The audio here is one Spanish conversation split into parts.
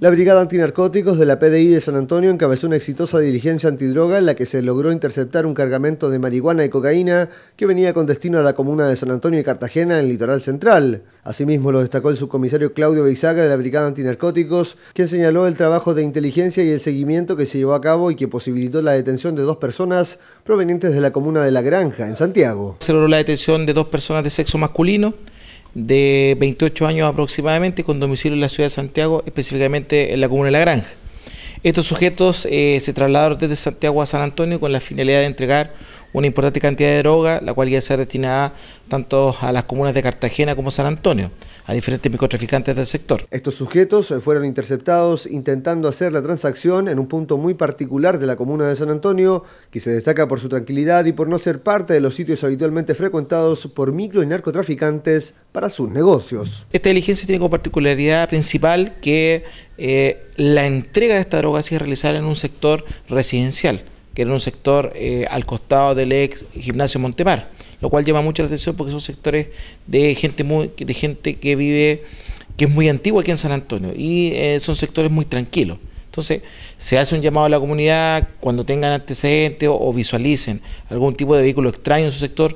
La Brigada Antinarcóticos de la PDI de San Antonio encabezó una exitosa diligencia antidroga en la que se logró interceptar un cargamento de marihuana y cocaína que venía con destino a la comuna de San Antonio y Cartagena en el litoral central. Asimismo lo destacó el subcomisario Claudio Beizaga de la Brigada Antinarcóticos, quien señaló el trabajo de inteligencia y el seguimiento que se llevó a cabo y que posibilitó la detención de dos personas provenientes de la comuna de La Granja, en Santiago. Se logró la detención de dos personas de sexo masculino de 28 años aproximadamente, con domicilio en la ciudad de Santiago, específicamente en la comuna de La Granja. Estos sujetos eh, se trasladaron desde Santiago a San Antonio con la finalidad de entregar una importante cantidad de droga, la cual iba a ser destinada tanto a las comunas de Cartagena como San Antonio, a diferentes microtraficantes del sector. Estos sujetos eh, fueron interceptados intentando hacer la transacción en un punto muy particular de la comuna de San Antonio, que se destaca por su tranquilidad y por no ser parte de los sitios habitualmente frecuentados por micro y narcotraficantes para sus negocios. Esta diligencia tiene como particularidad principal que eh, la entrega de esta droga se realizar en un sector residencial que era un sector eh, al costado del ex gimnasio Montemar, lo cual llama mucho la atención porque son sectores de gente muy, de gente que vive, que es muy antigua aquí en San Antonio, y eh, son sectores muy tranquilos. Entonces, se hace un llamado a la comunidad cuando tengan antecedentes o visualicen algún tipo de vehículo extraño en su sector,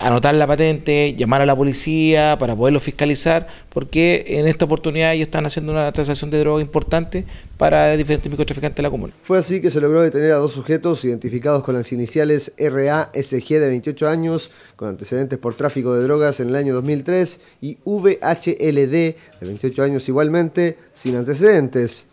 anotar la patente, llamar a la policía para poderlo fiscalizar, porque en esta oportunidad ellos están haciendo una transacción de droga importante para diferentes microtraficantes de la comuna. Fue así que se logró detener a dos sujetos identificados con las iniciales RASG de 28 años, con antecedentes por tráfico de drogas en el año 2003, y VHLD de 28 años igualmente, sin antecedentes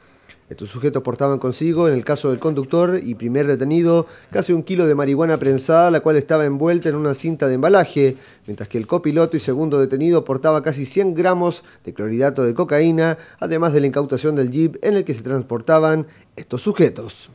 estos sujetos portaban consigo, en el caso del conductor y primer detenido, casi un kilo de marihuana prensada, la cual estaba envuelta en una cinta de embalaje, mientras que el copiloto y segundo detenido portaba casi 100 gramos de clorhidrato de cocaína, además de la incautación del jeep en el que se transportaban estos sujetos.